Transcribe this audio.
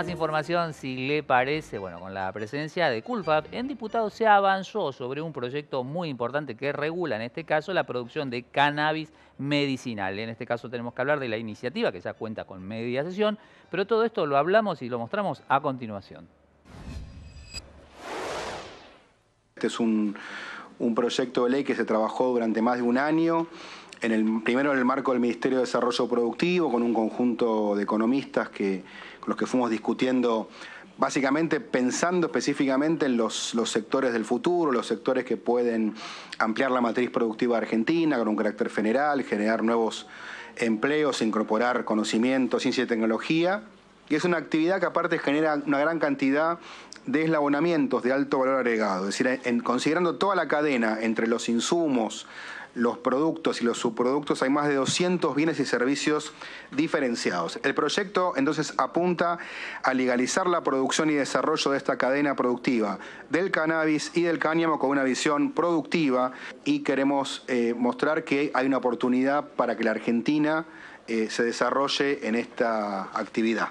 más información, si le parece, bueno, con la presencia de Culfab, en diputados se avanzó sobre un proyecto muy importante que regula, en este caso, la producción de cannabis medicinal. En este caso tenemos que hablar de la iniciativa, que ya cuenta con media sesión, pero todo esto lo hablamos y lo mostramos a continuación. Este es un proyecto de ley que se trabajó durante más de un año en el, primero en el marco del Ministerio de Desarrollo Productivo, con un conjunto de economistas que, con los que fuimos discutiendo básicamente pensando específicamente en los, sectores del futuro, los sectores que pueden ampliar la matriz productiva argentina con un carácter general, generar nuevos empleos, incorporar conocimiento, ciencia y tecnología. Y es una actividad que aparte genera una gran cantidad de eslabonamientos de alto valor agregado, es decir, considerando toda la cadena entre los insumos, los productos y los subproductos, hay más de 200 bienes y servicios diferenciados. El proyecto entonces apunta a legalizar la producción y desarrollo de esta cadena productiva del cannabis y del cáñamo con una visión productiva y queremos eh, mostrar que hay una oportunidad para que la Argentina eh, se desarrolle en esta actividad.